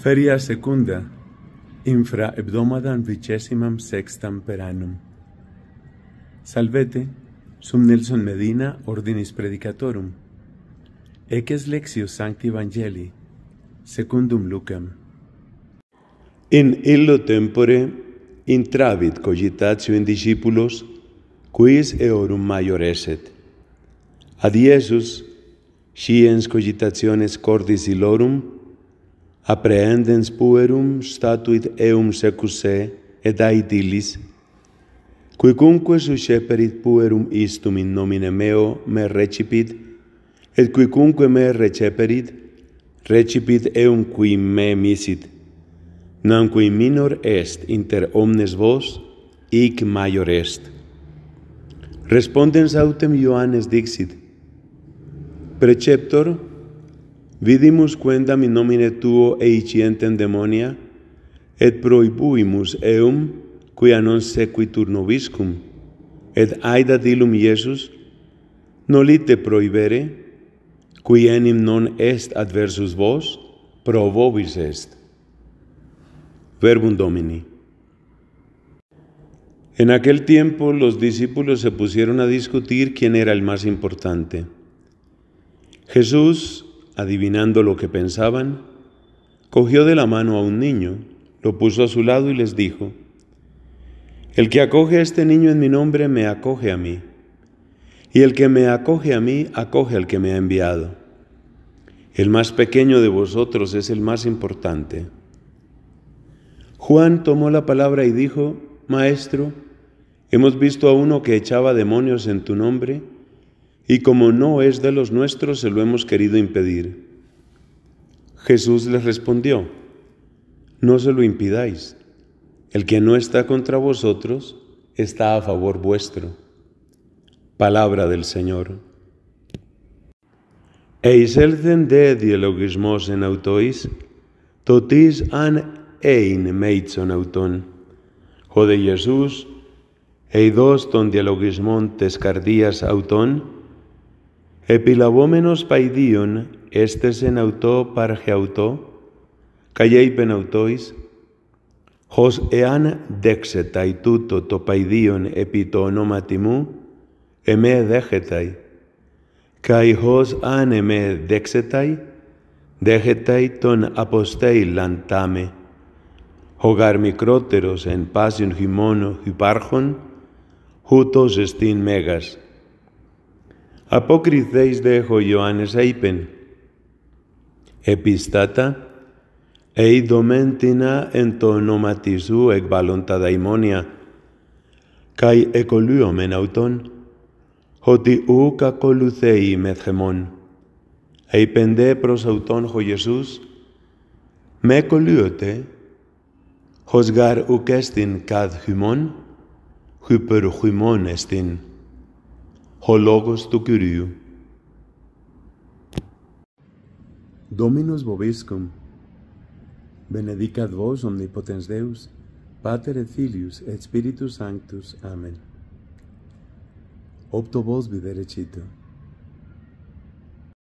Feria secunda, infra hebdomadam vicesimam sextam per annum. Salvete, sum Nelson Medina ordinis predicatorum. Eces lexio sancti evangelii, secundum lucam. In illo tempore, intravit cogitatio in discipulos, quis eorum maior eset. Ad Iesus, sciens cogitationes cordis ilorum, apprehendens puerum statuit eum secuse et aedilis, quicunque suceperit puerum istum in nomine meo me recipit, et quicunque me receperit, recipit eum qui me misit, nam qui minor est inter omnes vos, ic maior est. Respondens autem Ioannes dixit, Preceptor, Vidimus cuenda mi nomine tuo eicientem demonia, et prohibuimus eum, quia non sequitur nobiscum, et aida dilum Iesus, nolite prohibere qui enim non est adversus vos, pro est. Verbum Domini. En aquel tiempo los discípulos se pusieron a discutir quién era el más importante. Jesús adivinando lo que pensaban, cogió de la mano a un niño, lo puso a su lado y les dijo, El que acoge a este niño en mi nombre me acoge a mí, y el que me acoge a mí acoge al que me ha enviado. El más pequeño de vosotros es el más importante. Juan tomó la palabra y dijo, Maestro, hemos visto a uno que echaba demonios en tu nombre, y como no es de los nuestros, se lo hemos querido impedir. Jesús les respondió, no se lo impidáis. El que no está contra vosotros, está a favor vuestro. Palabra del Señor. Eis elden de en autois, totis an ein meitson auton. Jode Jesús, eidos ton dialogismon cardías auton, Επιλαβόμενος έστες έστεσεν αυτό παρχε αυτό, καί είπεν αυτοίς, χως εάν δέξεται τούτο το παϊδίον επί το ονόματι μου, εμέ δέχεται; Καί χως αν εμέ δέξεται, δέχεται τον αποστέηλαν τάμε. γαρ μικρότερος εν πάσιν χειμώνο υπάρχον, ούτως εστίν μέγας δε δέχο Ιωάννης είπεν «Επιστάτα, ειδομέντινα εν το όνομα της ου εκβάλλον τα δαημόνια, καί εκολύομεν αυτον, ότι ου κακολουθέει θεμόν. Είπεν δε προς αυτόν χω Ιησούς, με κολύωτε, χωσγάρ γαρ ουκ εστιν χυμόν, χυμών, εστιν. Hologos Logos tu Curio. Dominus vobiscum, benedicat vos omnipotens Deus, Pater et Filius et Spiritus Sanctus. Amen. Opto vos viderecito.